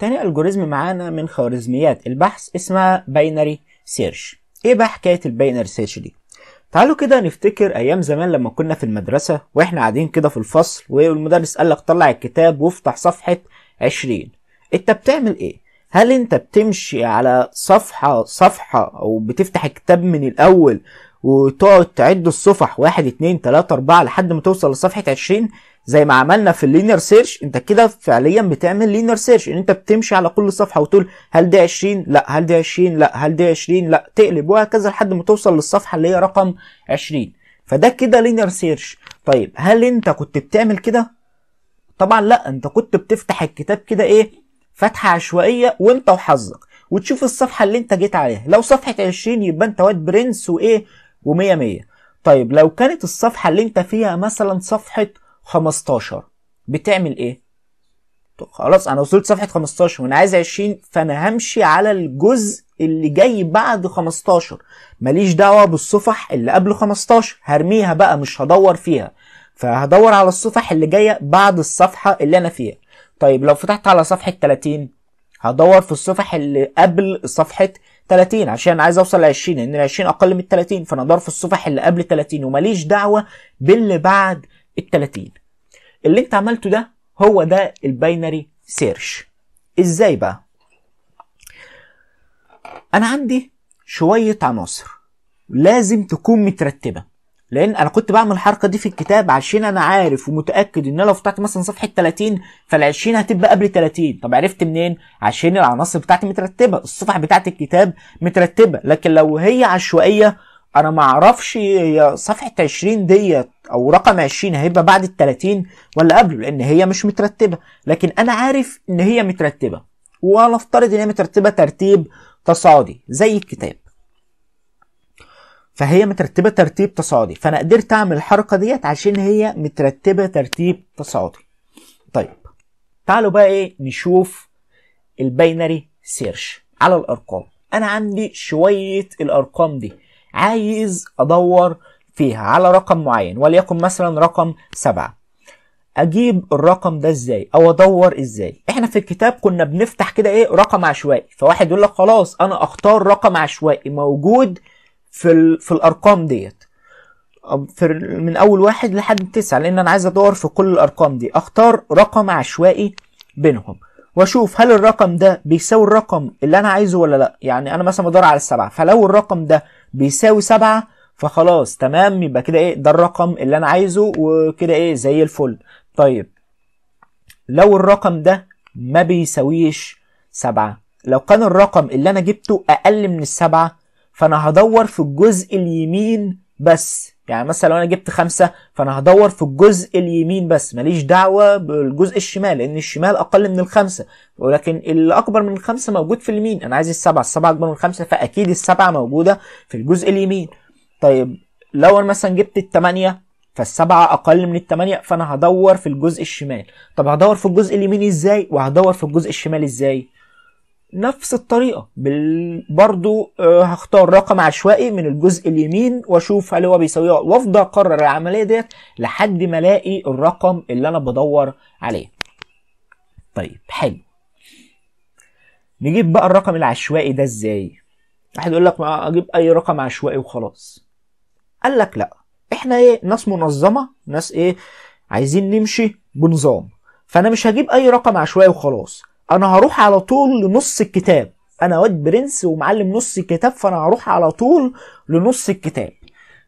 تاني الجوريزم معانا من خوارزميات البحث اسمها باينري سيرش ايه بقى حكايه الباينري سيرش دي تعالوا كده نفتكر ايام زمان لما كنا في المدرسه واحنا قاعدين كده في الفصل والمدرس قال لك طلع الكتاب وافتح صفحه 20 انت بتعمل ايه هل انت بتمشي على صفحه صفحه او بتفتح الكتاب من الاول وتقعد تعد الصفح واحد اتنين تلاتة اربعة لحد ما توصل لصفحة عشرين زي ما عملنا في اللينير سيرش انت كده فعليا بتعمل لينير سيرش ان انت بتمشي على كل صفحة وتقول هل دي عشرين لا هل دي عشرين لا هل دي عشرين لا تقلب وهكذا لحد ما توصل للصفحة اللي هي رقم عشرين فده كده لينير سيرش طيب هل انت كنت بتعمل كده طبعا لا انت كنت بتفتح الكتاب كده ايه فتحة عشوائية وانت وحظك وتشوف الصفحة اللي انت جيت عليها لو صفحة 20 يبقى انت واد برنس وايه و100 100 طيب لو كانت الصفحة اللي انت فيها مثلا صفحة 15 بتعمل ايه؟ خلاص انا وصلت صفحة 15 وانا عايز 20 فانا همشي على الجزء اللي جاي بعد 15 ماليش دعوة بالصفح اللي قبل 15 هرميها بقى مش هدور فيها فهدور على الصفح اللي جاية بعد الصفحة اللي انا فيها طيب لو فتحت على صفحة 30 هدور في الصفح اللي قبل صفحة 30 عشان عايز اوصل ل 20 لان ال 20 اقل من ال 30 فانا ضارب في الصفح اللي قبل 30 وماليش دعوه باللي بعد ال 30 اللي انت عملته ده هو ده الباينري سيرش ازاي بقى انا عندي شويه عناصر لازم تكون مترتبه لان انا كنت بعمل الحركه دي في الكتاب عشان انا عارف ومتاكد ان لو فتحت مثلا صفحه 30 فال 20 هتبقى قبل 30 طب عرفت منين عشان العناصر بتاعتي مترتبه الصفح بتاعت الكتاب مترتبه لكن لو هي عشوائيه انا ما اعرفش هي صفحه 20 ديت او رقم 20 هيبقى بعد ال 30 ولا قبله لان هي مش مترتبه لكن انا عارف ان هي مترتبه ولنفترض ان هي مترتبه ترتيب تصاعدي زي الكتاب فهي مترتبه ترتيب تصاعدي فانا قدرت اعمل الحركه ديت عشان هي مترتبه ترتيب تصاعدي طيب تعالوا بقى ايه نشوف الباينري سيرش على الارقام انا عندي شويه الارقام دي عايز ادور فيها على رقم معين وليكن مثلا رقم سبعة اجيب الرقم ده ازاي او ادور ازاي احنا في الكتاب كنا بنفتح كده ايه رقم عشوائي فواحد يقول لك خلاص انا اختار رقم عشوائي موجود في في الارقام ديت في من اول واحد لحد تسعة لان انا عايز ادور في كل الارقام دي اختار رقم عشوائي بينهم واشوف هل الرقم ده بيساوي الرقم اللي انا عايزه ولا لا يعني انا مثلا بدور على السبعة فلو الرقم ده بيساوي سبعة فخلاص تمام يبقى كده ايه ده الرقم اللي انا عايزه وكده ايه زي الفل طيب لو الرقم ده ما بيساويش سبعة لو كان الرقم اللي انا جبته اقل من السبعة فانا هدور في الجزء اليمين بس يعني مثلا لو انا جبت خمسة فانا هدور في الجزء اليمين بس ماليش دعوة بالجزء الشمال لان الشمال اقل من الخمسة ولكن اللي اكبر من الخمسة موجود في اليمين انا عايز السبعة السبعة اكبر من الخمسة فاكيد السبعة موجودة في الجزء اليمين طيب لو انا مثلا جبت التمانية فالسبعة أقل من التمانية فأنا هدور في الجزء الشمال طب هدور في الجزء اليمين إزاي وهدور في الجزء الشمال إزاي نفس الطريقة بال... برضو آه، هختار رقم عشوائي من الجزء اليمين واشوف هل هو بيساويه وافضل اقرر العملية ديت لحد ما الاقي الرقم اللي انا بدور عليه طيب حلو نجيب بقى الرقم العشوائي ده ازاي واحد يقول لك ما اجيب اي رقم عشوائي وخلاص قال لك لا احنا ايه ناس منظمة ناس ايه عايزين نمشي بنظام فانا مش هجيب اي رقم عشوائي وخلاص انا هروح على طول لنص الكتاب انا واد برنس ومعلم نص الكتاب فانا هروح على طول لنص الكتاب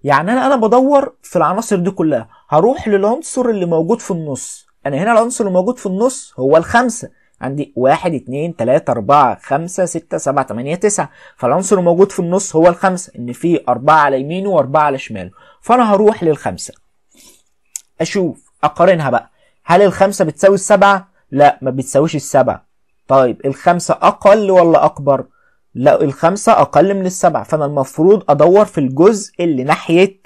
يعني انا انا بدور في العناصر دي كلها هروح للعنصر اللي موجود في النص انا يعني هنا العنصر اللي موجود في النص هو الخمسة عندي واحد اتنين تلاتة اربعة خمسة ستة سبعة تمانية تسعة فالعنصر الموجود في النص هو الخمسة ان في اربعة على يمينه واربعة على شماله فانا هروح للخمسة اشوف اقارنها بقى هل الخمسة بتساوي السبعة لا ما بتساويش السبعة طيب الخمسة أقل ولا أكبر؟ لا الخمسة أقل من السبعة فأنا المفروض أدور في الجزء اللي ناحية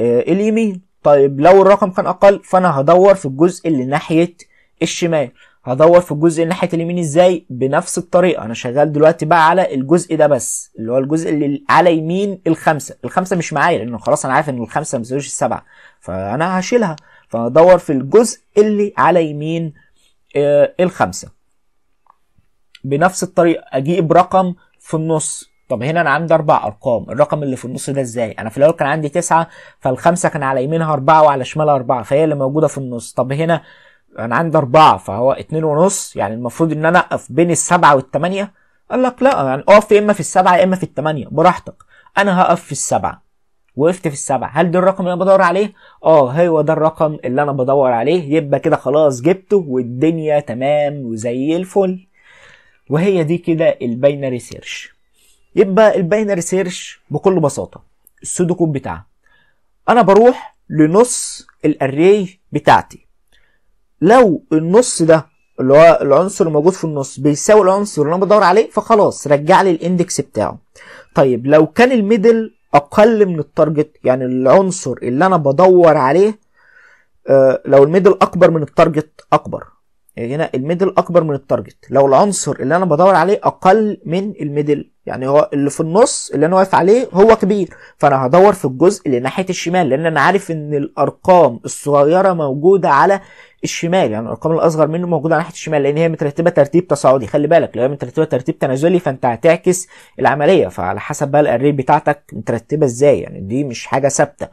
آه، اليمين طيب لو الرقم كان أقل فأنا هدور في الجزء اللي ناحية الشمال هدور في الجزء اللي ناحية اليمين إزاي؟ بنفس الطريقة أنا شغال دلوقتي بقى على الجزء ده بس اللي هو الجزء اللي على يمين الخمسة الخمسة مش معايا لأنه خلاص أنا عارف إن الخمسة مزوجش السبعة فأنا هشيلها فهدور في الجزء اللي على يمين آه، الخمسة بنفس الطريقه اجيب رقم في النص طب هنا انا عندي اربع ارقام الرقم اللي في النص ده ازاي انا في الاول كان عندي تسعة فالخمسه كان على يمينها اربعة وعلى شمالها اربعة فهي اللي موجوده في النص طب هنا انا عندي اربعة فهو اتنين ونص يعني المفروض ان انا اقف بين السبعة والتمانية قال لك لا يعني اقف يا اما في السبعة يا اما في التمانية براحتك انا هقف في السبعة وقفت في السبعة هل ده الرقم اللي انا بدور عليه اه هو ده الرقم اللي انا بدور عليه يبقى كده خلاص جبته والدنيا تمام وزي الفل وهي دي كده الباينري سيرش يبقى الباينري سيرش بكل بساطه السودو كود بتاعها انا بروح لنص الاري بتاعتي لو النص ده اللي هو العنصر الموجود في النص بيساوي العنصر اللي انا بدور عليه فخلاص رجع لي الاندكس بتاعه طيب لو كان الميدل اقل من التارجت يعني العنصر اللي انا بدور عليه آه لو الميدل اكبر من التارجت اكبر يعني هنا الميدل اكبر من التارجت لو العنصر اللي انا بدور عليه اقل من الميدل يعني هو اللي في النص اللي انا واقف عليه هو كبير فانا هدور في الجزء اللي ناحيه الشمال لان انا عارف ان الارقام الصغيره موجوده على الشمال يعني الارقام الاصغر منه موجوده على ناحيه الشمال لان هي مترتبه ترتيب تصاعدي خلي بالك لو هي مترتبه ترتيب تنازلي فانت هتعكس العمليه فعلى حسب بقى الاريه بتاعتك مترتبه ازاي يعني دي مش حاجه ثابته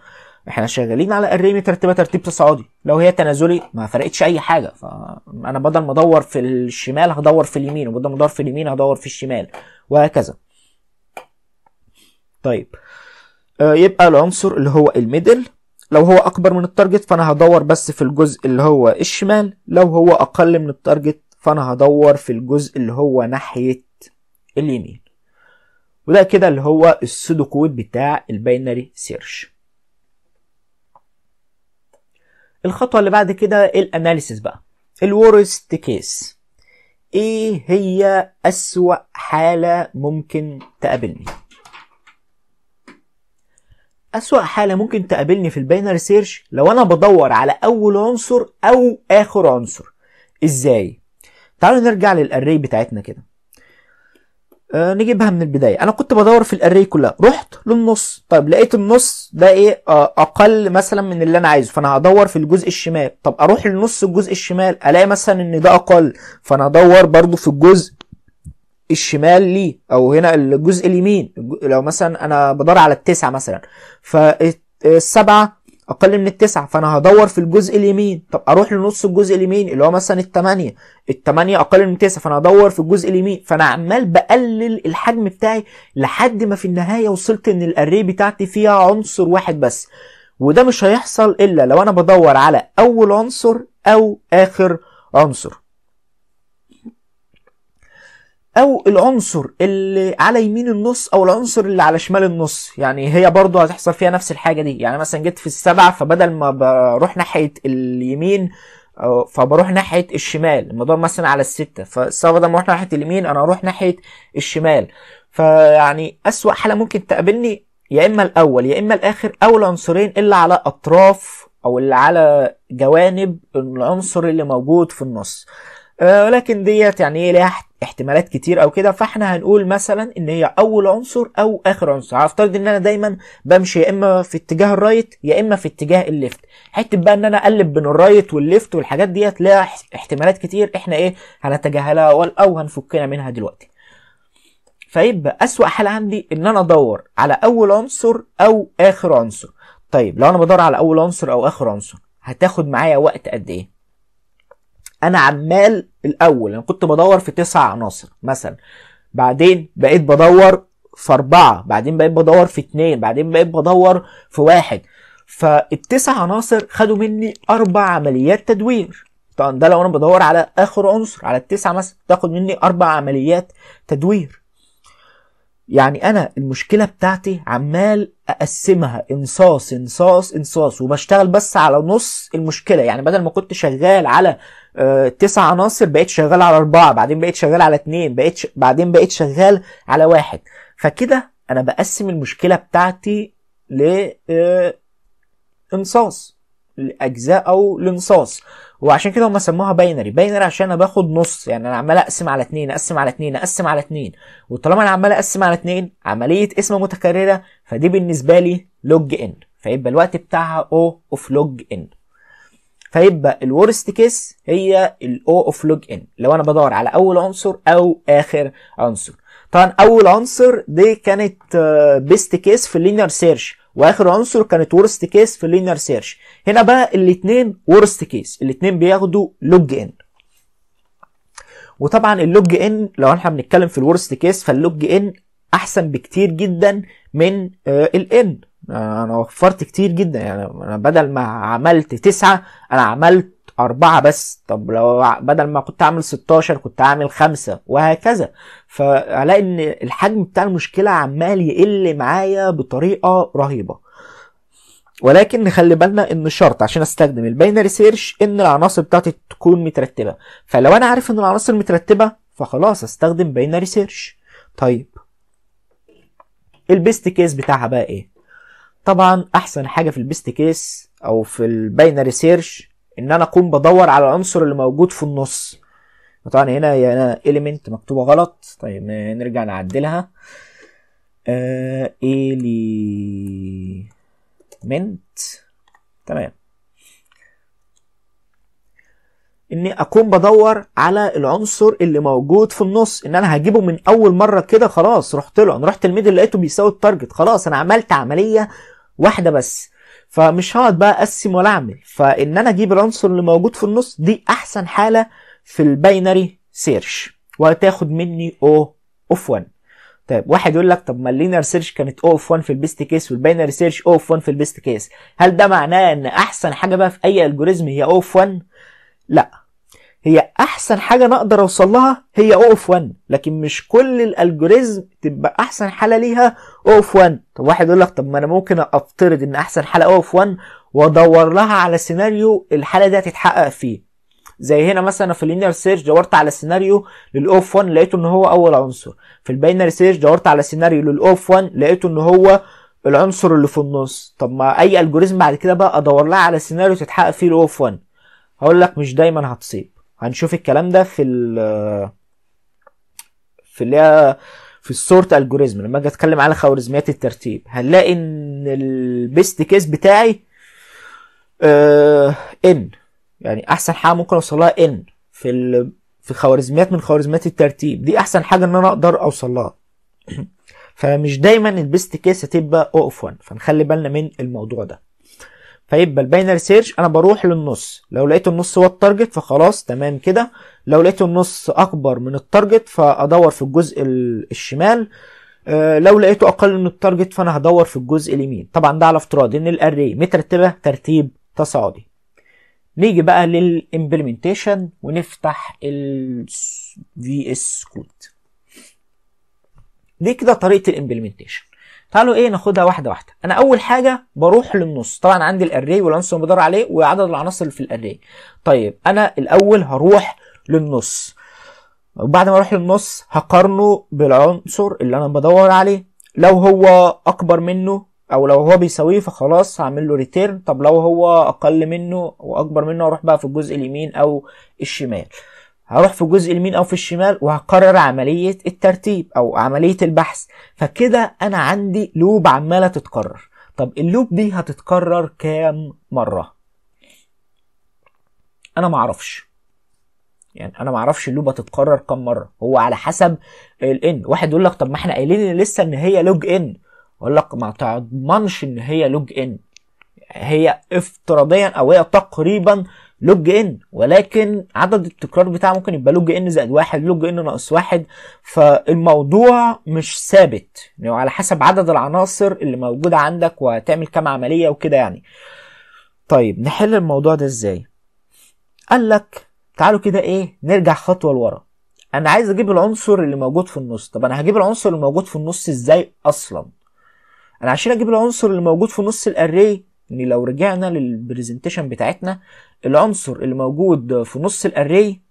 احنا شغالين على الريمي ترتيبها ترتيب تصاعدي لو هي تنازلي ما فرقتش اي حاجه فانا بدل ما ادور في الشمال هدور في اليمين وبدل ما ادور في اليمين هدور في الشمال وهكذا طيب آه يبقى العنصر اللي هو الميدل لو هو اكبر من التارجت فانا هدور بس في الجزء اللي هو الشمال لو هو اقل من التارجت فانا هدور في الجزء اللي هو ناحيه اليمين وده كده اللي هو السودو كود بتاع الباينري سيرش الخطوه اللي بعد كده الاناليسيس بقى الورست كيس ايه هي اسوا حاله ممكن تقابلني أسوأ حالة ممكن تقابلني في الباينري سيرش لو أنا بدور على أول عنصر أو آخر عنصر إزاي؟ تعالوا نرجع للأري بتاعتنا كده آه نجيبها من البداية أنا كنت بدور في الأري كلها رحت للنص طيب لقيت النص ده إيه آه، أقل مثلا من اللي أنا عايزه فأنا هدور في الجزء الشمال طب أروح لنص الجزء الشمال ألاقي مثلا إن ده أقل فأنا هدور برضو في الجزء الشمال ليه أو هنا الجزء اليمين لو مثلا أنا بدور على التسعة مثلا فالسبعة اقل من التسعة فانا هدور في الجزء اليمين طب اروح لنص الجزء اليمين اللي هو مثلا التمانية التمانية اقل من التسعة فانا هدور في الجزء اليمين فانا عمال بقلل الحجم بتاعي لحد ما في النهاية وصلت ان الاري بتاعتي فيها عنصر واحد بس وده مش هيحصل الا لو انا بدور على اول عنصر او اخر عنصر او العنصر اللي على يمين النص او العنصر اللي على شمال النص يعني هي برضو هتحصل فيها نفس الحاجه دي يعني مثلا جيت في السبعه فبدل ما بروح ناحيه اليمين آه، فبروح ناحيه الشمال المدار مثلا على السته فالسبعه ده ما اروح ناحيه اليمين انا اروح ناحيه الشمال فيعني اسوا حاله ممكن تقابلني يا اما الاول يا اما الاخر او العنصرين اللي على اطراف او اللي على جوانب العنصر اللي موجود في النص آه، ولكن ديت يعني ايه ليها احتمالات كتير او كده فاحنا هنقول مثلا ان هي اول عنصر او اخر عنصر هفترض ان انا دايما بمشي يا اما في اتجاه الرايت يا اما في اتجاه الليفت حته بقى ان انا اقلب بين الرايت والليفت والحاجات ديت ليها احتمالات كتير احنا ايه هنتجاهلها او هنفكنا منها دلوقتي فيبقى اسوأ حاله عندي ان انا ادور على اول عنصر او اخر عنصر طيب لو انا بدور على اول عنصر او اخر عنصر هتاخد معايا وقت قد ايه انا عمال الاول انا كنت بدور في تسع عناصر مثلا بعدين بقيت بدور في اربعه بعدين بقيت بدور في اتنين بعدين بقيت بدور في واحد فالتسع عناصر خدوا مني اربع عمليات تدوير طبعا ده لو انا بدور على اخر عنصر على التسعه مثلا تاخد مني اربع عمليات تدوير يعني انا المشكله بتاعتي عمال اقسمها انصاص انصاص انصاص وبشتغل بس على نص المشكله يعني بدل ما كنت شغال على تسع عناصر بقيت شغال على اربعه بعدين بقيت شغال على اتنين بقيت ش... بعدين بقيت شغال على واحد فكده انا بقسم المشكله بتاعتي ل آه، انصاص لاجزاء او لانصاص وعشان كده هم سموها باينري باينري عشان انا باخد نص يعني انا عمال اقسم على اتنين اقسم على اتنين اقسم على اتنين وطالما انا عمال اقسم على اتنين عمليه قسمه متكرره فدي بالنسبه لي لوج ان فيبقى الوقت بتاعها او اوف لوج ان فيبقى الورست كيس هي الاو اوف لوج ان لو انا بدور على اول عنصر او اخر عنصر طبعا اول عنصر دي كانت بيست آه، كيس في اللينير سيرش واخر عنصر كانت ورست كيس في اللينير سيرش هنا بقى الاثنين ورست كيس الاثنين بياخدوا لوج ان وطبعا اللوج ان لو احنا بنتكلم في الورست كيس فاللوج ان احسن بكتير جدا من آه، الان آه، انا وفرت كتير جدا يعني انا بدل ما عملت تسعة انا عملت أربعة بس طب لو بدل ما كنت عامل 16 كنت عامل خمسة وهكذا فألاقي إن الحجم بتاع المشكلة عمال يقل معايا بطريقة رهيبة ولكن نخلي بالنا ان شرط عشان استخدم الباينري سيرش ان العناصر بتاعتي تكون مترتبه فلو انا عارف ان العناصر مترتبه فخلاص استخدم باينري سيرش طيب البيست كيس بتاعها بقى ايه طبعا احسن حاجه في البيست كيس او في الباينري سيرش ان انا اقوم بدور على العنصر اللي موجود في النص طبعا هنا انا اليمنت مكتوبه غلط طيب نرجع نعدلها آه اليمنت تمام اني اكون بدور على العنصر اللي موجود في النص ان انا هجيبه من اول مره كده خلاص رحت له انا رحت الميدل لقيته بيساوي التارجت خلاص انا عملت عمليه واحده بس فمش هقعد بقى اقسم ولا اعمل فان انا اجيب العنصر اللي موجود في النص دي احسن حاله في الباينري سيرش وهتاخد مني او اوف 1 طيب واحد يقول لك طب ما اللينر سيرش كانت او اوف 1 في البيست كيس والباينري سيرش او اوف 1 في البيست كيس هل ده معناه ان احسن حاجه بقى في اي الجوريزم هي او اوف 1 لا هي احسن حاجه نقدر اوصل لها هي او اوف 1 لكن مش كل الالجوريزم تبقى احسن حاله ليها او اوف 1 طب واحد يقول لك طب ما انا ممكن افترض ان احسن حاله او اوف 1 وادور لها على سيناريو الحاله دي هتتحقق فيه زي هنا مثلا في اللينير سيرش دورت على سيناريو للاوف 1 لقيته ان هو اول عنصر في الباينري سيرش دورت على سيناريو للاوف 1 لقيته ان هو العنصر اللي في النص طب ما اي الجوريزم بعد كده بقى ادور لها على سيناريو تتحقق فيه الاوف 1 هقول لك مش دايما هتصيب هنشوف الكلام ده في ال في اللي هي في السورت الجوريزم لما اجي اتكلم على خوارزميات الترتيب هنلاقي ان البيست كيس بتاعي ان آه، يعني احسن حاجه ممكن اوصلها ان في ال... في خوارزميات من خوارزميات الترتيب دي احسن حاجه ان انا اقدر اوصلها فمش دايما البيست كيس هتبقى اوف 1 فنخلي بالنا من الموضوع ده فيبقى الباينري سيرش انا بروح للنص لو لقيت النص هو التارجت فخلاص تمام كده لو لقيت النص اكبر من التارجت فادور في الجزء الشمال آه، لو لقيته اقل من التارجت فانا هدور في الجزء اليمين طبعا ده على افتراض ان الاري مترتبه ترتيب تصاعدي نيجي بقى للامبلمنتيشن ونفتح ال VS Code دي كده طريقه الامبلمنتيشن تعالوا ايه ناخدها واحده واحده انا اول حاجه بروح للنص طبعا عندي الاري والعنصر اللي بدور عليه وعدد العناصر اللي في الاري طيب انا الاول هروح للنص وبعد ما اروح للنص هقارنه بالعنصر اللي انا بدور عليه لو هو اكبر منه او لو هو بيساويه فخلاص هعمل له ريتيرن طب لو هو اقل منه واكبر منه اروح بقى في الجزء اليمين او الشمال هروح في الجزء اليمين او في الشمال وهقرر عمليه الترتيب او عمليه البحث فكده انا عندي لوب عماله تتكرر طب اللوب دي هتتكرر كام مره انا معرفش يعني انا معرفش اللوب هتتكرر كام مره هو على حسب الان واحد يقول لك طب ما احنا قايلين لسه ان هي لوج ان اقول لك ما تضمنش ان هي لوج ان هي افتراضيا او هي تقريبا لوج ان ولكن عدد التكرار بتاعه ممكن يبقى لوج ان زائد واحد لوج ان ناقص واحد فالموضوع مش ثابت يعني على حسب عدد العناصر اللي موجودة عندك وهتعمل كام عملية وكده يعني طيب نحل الموضوع ده ازاي قال لك تعالوا كده ايه نرجع خطوة لورا انا عايز اجيب العنصر اللي موجود في النص طب انا هجيب العنصر اللي موجود في النص ازاي اصلا انا عشان اجيب العنصر اللي موجود في نص الاري ان لو رجعنا للبرزنتيشن بتاعتنا العنصر اللي موجود في نص الاري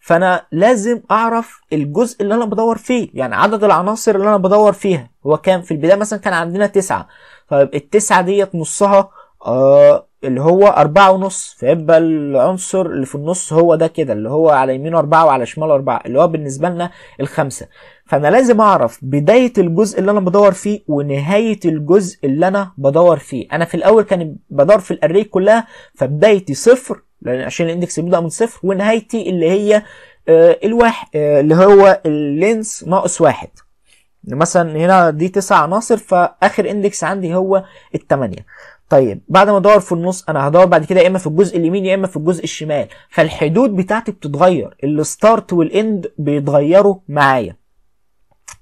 فانا لازم اعرف الجزء اللي انا بدور فيه يعني عدد العناصر اللي انا بدور فيها هو كام في البدايه مثلا كان عندنا تسعة فالتسعة طيب ديت نصها آه اللي هو أربعة ونص فيبقى العنصر اللي في النص هو ده كده اللي هو على يمينه أربعة وعلى شماله أربعة اللي هو بالنسبة لنا الخمسة فأنا لازم أعرف بداية الجزء اللي أنا بدور فيه ونهاية الجزء اللي أنا بدور فيه أنا في الأول كان بدور في الأري كلها فبدايتي صفر لأن عشان الإندكس بيبدأ من صفر ونهايتي اللي هي آه، الواحد آه، اللي هو اللينس ناقص واحد مثلا هنا دي تسع عناصر فآخر إندكس عندي هو التمانية طيب بعد ما ادور في النص انا هدور بعد كده يا اما في الجزء اليمين يا اما في الجزء الشمال فالحدود بتاعتي بتتغير الستارت والاند بيتغيروا معايا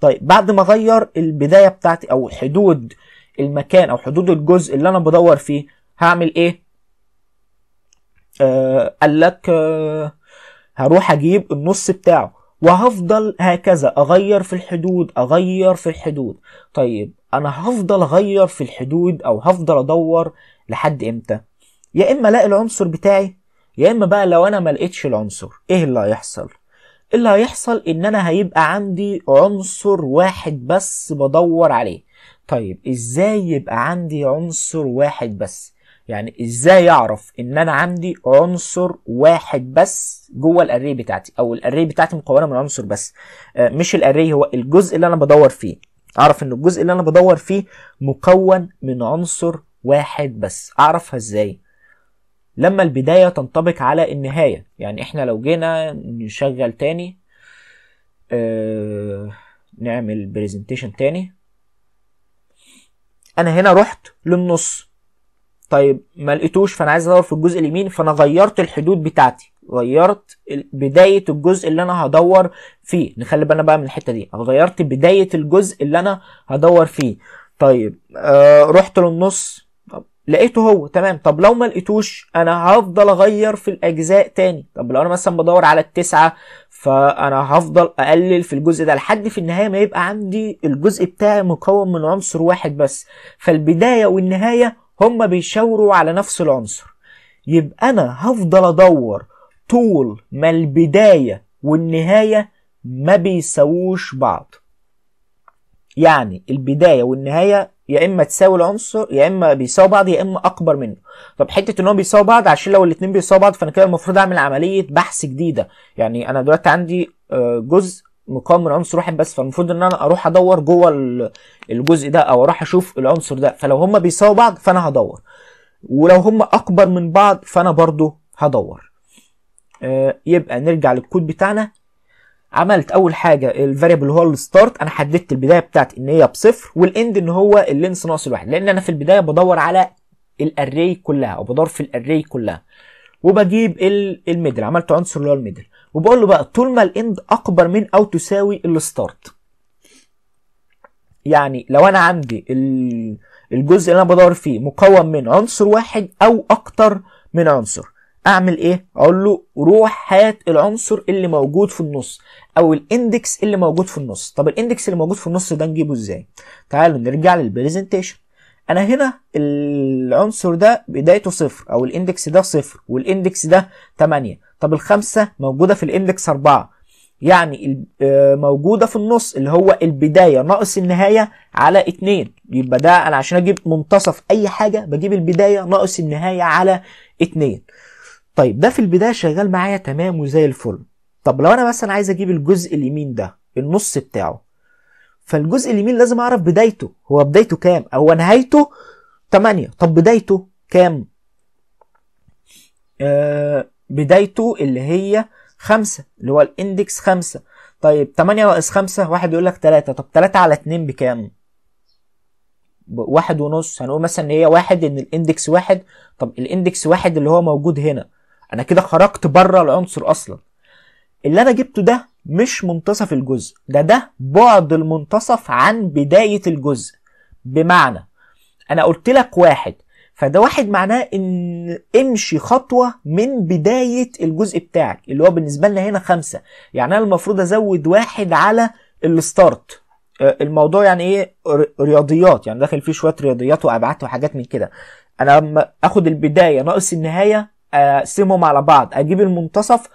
طيب بعد ما اغير البدايه بتاعتي او حدود المكان او حدود الجزء اللي انا بدور فيه هعمل ايه آه قال لك آه هروح اجيب النص بتاعه وهفضل هكذا اغير في الحدود اغير في الحدود طيب انا هفضل اغير في الحدود او هفضل ادور لحد امتى يا اما الاقي العنصر بتاعي يا اما بقى لو انا ما لقيتش العنصر ايه اللي هيحصل اللي هيحصل ان انا هيبقى عندي عنصر واحد بس بدور عليه طيب ازاي يبقى عندي عنصر واحد بس يعني ازاي اعرف ان انا عندي عنصر واحد بس جوه الاري بتاعتي او الاري بتاعتي مكونه من عنصر بس آه، مش الاري هو الجزء اللي انا بدور فيه اعرف ان الجزء اللي انا بدور فيه مكون من عنصر واحد بس اعرفها ازاي لما البداية تنطبق على النهاية يعني احنا لو جينا نشغل تاني اه نعمل برزنتيشن تاني انا هنا رحت للنص طيب ما لقيتوش فانا عايز ادور في الجزء اليمين فانا غيرت الحدود بتاعتي غيرت بدايه الجزء اللي انا هدور فيه نخلي بالنا بقى من الحته دي غيرت بدايه الجزء اللي انا هدور فيه طيب آه رحت للنص طب لقيته هو تمام طب لو ما لقيتوش انا هفضل اغير في الاجزاء تاني طب لو انا مثلا بدور على التسعه فانا هفضل اقلل في الجزء ده لحد في النهايه ما يبقى عندي الجزء بتاعي مكون من عنصر واحد بس فالبدايه والنهايه هما بيشاوروا على نفس العنصر يبقى انا هفضل ادور طول ما البداية والنهاية ما بيساووش بعض يعني البداية والنهاية يا اما تساوي العنصر يا اما بيساوي بعض يا اما اكبر منه طب حته ان هم بيساوي بعض عشان لو الاثنين بيساوي بعض فانا كده المفروض اعمل عمليه بحث جديده يعني انا دلوقتي عندي آه، جزء مقام من عنصر واحد بس فالمفروض ان انا اروح ادور جوه الجزء ده او اروح اشوف العنصر ده فلو هم بيساووا بعض فانا هدور ولو هم اكبر من بعض فانا برضو هدور آه، يبقى نرجع للكود بتاعنا عملت اول حاجه الفاريبل هو الستارت انا حددت البدايه بتاعتي ان هي بصفر والاند ان هو اللينس ناقص الواحد لان انا في البدايه بدور على الاري كلها او بدور في الاري كلها وبجيب الميدل عملت عنصر اللي هو الميدل وبقول له بقى طول ما الاند اكبر من او تساوي الستارت يعني لو انا عندي الجزء اللي انا بدور فيه مكون من عنصر واحد او اكتر من عنصر اعمل ايه اقول له روح هات العنصر اللي موجود في النص او الاندكس اللي موجود في النص طب الاندكس اللي موجود في النص ده نجيبه ازاي تعالوا نرجع للبرزنتيشن انا هنا العنصر ده بدايته صفر او الاندكس ده صفر والاندكس ده 8 طب الخمسه موجوده في الاندكس 4 يعني آه، موجوده في النص اللي هو البدايه ناقص النهايه على 2 يبقى ده انا عشان اجيب منتصف اي حاجه بجيب البدايه ناقص النهايه على 2 طيب ده في البدايه شغال معايا تمام وزي الفل طب لو انا مثلا عايز اجيب الجزء اليمين ده النص بتاعه فالجزء اليمين لازم اعرف بدايته هو بدايته كام او نهايته 8 طب بدايته كام آه بدايته اللي هي 5 اللي هو الاندكس 5 طيب 8 ناقص 5 واحد يقول لك 3 طب 3 على 2 بكام واحد ونص هنقول مثلا ان هي واحد ان الاندكس واحد طب الاندكس واحد اللي هو موجود هنا انا كده خرجت بره العنصر اصلا اللي انا جبته ده مش منتصف الجزء ده ده بعد المنتصف عن بداية الجزء بمعنى انا قلت لك واحد فده واحد معناه ان امشي خطوة من بداية الجزء بتاعك اللي هو بالنسبة لنا هنا خمسة يعني انا المفروض ازود واحد على الستارت آه، الموضوع يعني ايه رياضيات يعني داخل فيه شوية رياضيات وابعاد وحاجات من كده انا اخد البداية ناقص النهاية اقسمهم آه، على بعض اجيب المنتصف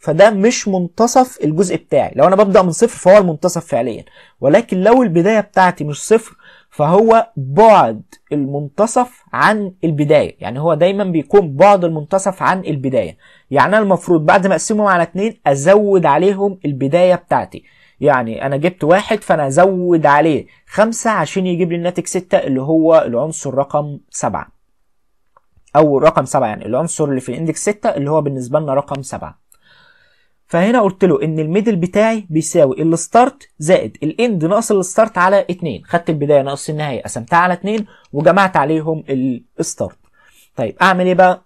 فده مش منتصف الجزء بتاعي لو انا ببدا من صفر فهو المنتصف فعليا ولكن لو البدايه بتاعتي مش صفر فهو بعد المنتصف عن البداية يعني هو دايما بيكون بعد المنتصف عن البداية يعني أنا المفروض بعد ما أقسمهم على اتنين أزود عليهم البداية بتاعتي يعني أنا جبت واحد فأنا أزود عليه خمسة عشان يجيب لي الناتج ستة اللي هو العنصر رقم سبعة او رقم 7 يعني العنصر اللي في الاندكس 6 اللي هو بالنسبه لنا رقم 7 فهنا قلت له ان الميدل بتاعي بيساوي الستارت زائد الاند ناقص الستارت على 2 خدت البدايه ناقص النهايه قسمتها على 2 وجمعت عليهم الستارت طيب اعمل ايه بقى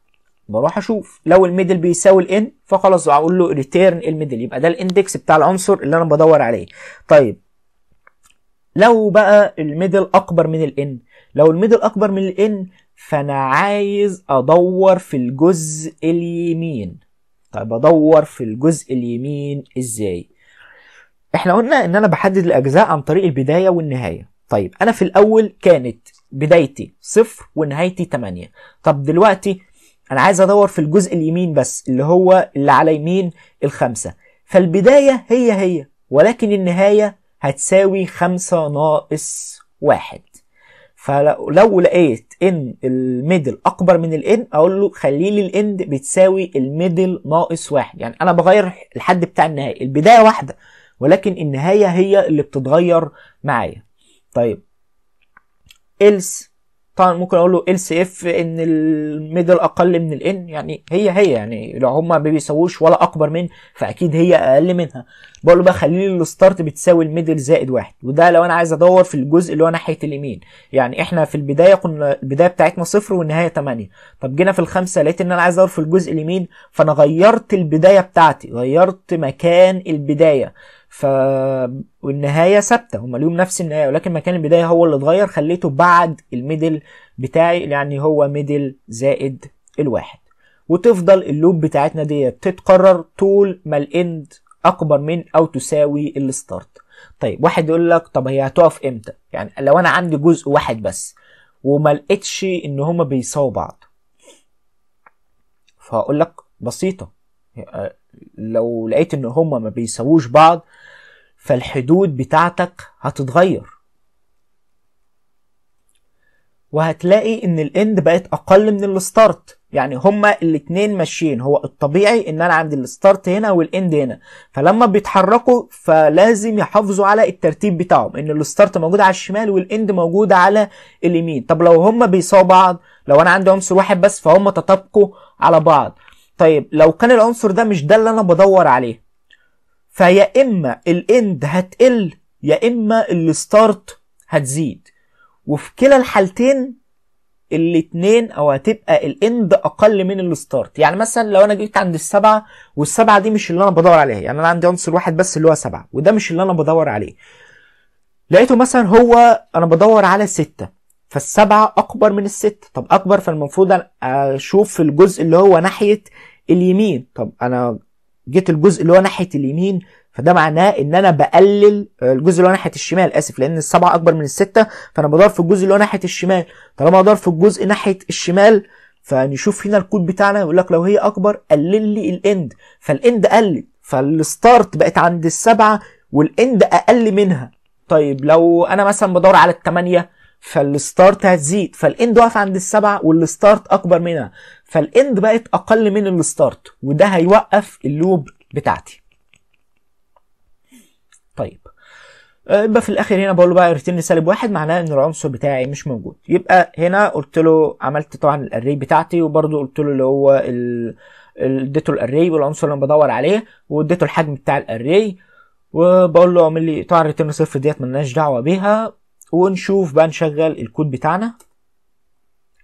بروح اشوف لو الميدل بيساوي الان فخلاص اقول له ريتيرن الميدل يبقى ده الاندكس بتاع العنصر اللي انا بدور عليه طيب لو بقى الميدل اكبر من الان لو الميدل اكبر من الان فانا عايز ادور في الجزء اليمين طيب ادور في الجزء اليمين ازاي احنا قلنا ان انا بحدد الاجزاء عن طريق البدايه والنهايه طيب انا في الاول كانت بدايتي صفر ونهايتي 8 طب دلوقتي انا عايز ادور في الجزء اليمين بس اللي هو اللي على يمين الخمسه فالبدايه هي هي ولكن النهايه هتساوي خمسة ناقص واحد فلو لقيت ان الميدل اكبر من الان اقول له خليه لي الاند بتساوي الميدل ناقص واحد يعني انا بغير الحد بتاع النهايه البدايه واحده ولكن النهايه هي اللي بتتغير معايا طيب else طبعا ممكن اقول له ال سي اف ان الميدل اقل من الان يعني هي هي يعني لو هما ما بيساووش ولا اكبر من فاكيد هي اقل منها بقول له بقى خلي لي الستارت بتساوي الميدل زائد واحد وده لو انا عايز ادور في الجزء اللي هو ناحيه اليمين يعني احنا في البدايه كنا البدايه بتاعتنا صفر والنهايه 8 طب جينا في الخمسه لقيت ان انا عايز ادور في الجزء اليمين فانا غيرت البدايه بتاعتي غيرت مكان البدايه ف والنهايه ثابته هم ليهم نفس النهايه ولكن مكان البدايه هو اللي اتغير خليته بعد الميدل بتاعي يعني هو ميدل زائد الواحد وتفضل اللوب بتاعتنا ديت تتكرر طول ما الاند اكبر من او تساوي الستارت طيب واحد يقول لك طب هي هتقف امتى يعني لو انا عندي جزء واحد بس وما لقيتش ان هما بيساووا بعض فهقول لك بسيطه لو لقيت ان هما ما بيساووش بعض فالحدود بتاعتك هتتغير وهتلاقي ان الاند بقت اقل من الستارت يعني هما الاتنين ماشيين هو الطبيعي ان انا عندي الستارت هنا والاند هنا فلما بيتحركوا فلازم يحافظوا على الترتيب بتاعهم ان الستارت موجود على الشمال والاند موجود على اليمين طب لو هما بيساووا بعض لو انا عندي عنصر واحد بس فهم تطابقوا على بعض طيب لو كان العنصر ده مش ده اللي انا بدور عليه فيا اما الاند هتقل يا اما الستارت هتزيد وفي كلا الحالتين الاتنين او هتبقى الاند اقل من الستارت يعني مثلا لو انا جيت عند السبعه والسبعه دي مش اللي انا بدور عليها يعني انا عندي عنصر واحد بس اللي هو سبعه وده مش اللي انا بدور عليه لقيته مثلا هو انا بدور على سته فالسبعة أكبر من الستة طب أكبر فالمفروض أشوف الجزء اللي هو ناحية اليمين طب أنا جيت الجزء اللي هو ناحية اليمين فده معناه ان انا بقلل الجزء اللي هو ناحيه الشمال اسف لان السبعه اكبر من السته فانا بدور في الجزء اللي هو ناحيه الشمال طالما بدور في الجزء ناحيه الشمال فنشوف هنا الكود بتاعنا يقول لك لو هي اكبر قلل لي الاند فالاند قلت فالستارت بقت عند السبعه والاند اقل منها طيب لو انا مثلا بدور على الثمانيه فالستارت هتزيد فالاند واقف عند السبعه والستارت اكبر منها فالاند بقت اقل من الستارت وده هيوقف اللوب بتاعتي طيب آه، يبقى في الاخر هنا بقول له بقى ريتيرن سالب واحد معناه ان العنصر بتاعي مش موجود يبقى هنا قلت له عملت طبعا الاري بتاعتي وبرده قلت له اللي هو اديته الاري والعنصر اللي انا بدور عليه واديته الحجم بتاع الاري وبقول له اعمل لي طبعا ريتيرن صفر ديت ملناش دعوه بيها ونشوف بقى نشغل الكود بتاعنا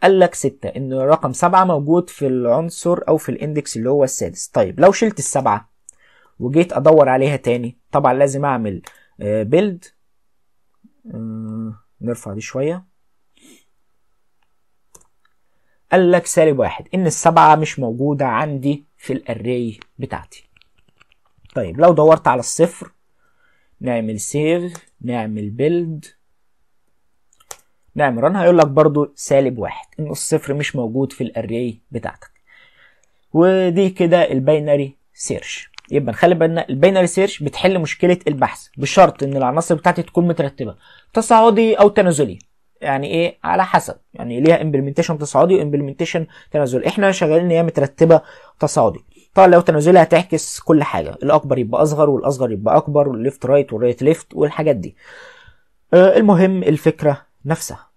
قال لك 6 ان رقم 7 موجود في العنصر او في الاندكس اللي هو السادس طيب لو شلت السبعه وجيت ادور عليها تاني طبعا لازم اعمل بيلد آه، آه، نرفع دي شويه قال لك سالب واحد ان السبعه مش موجوده عندي في الاري بتاعتي طيب لو دورت على الصفر نعمل سيف نعمل بيلد نعم ران هيقول لك برضو سالب واحد ان الصفر مش موجود في الاري بتاعتك ودي كده الباينري سيرش يبقى نخلي بالنا الباينري سيرش بتحل مشكله البحث بشرط ان العناصر بتاعتي تكون مترتبه تصاعدي او تنازلي يعني ايه على حسب يعني ليها امبلمنتيشن تصاعدي وامبلمنتيشن تنازلي احنا شغالين ان هي مترتبه تصاعدي طبعا لو تنازلي هتعكس كل حاجه الاكبر يبقى اصغر والاصغر يبقى اكبر والليفت رايت والرايت ليفت والحاجات دي آه، المهم الفكره نفسها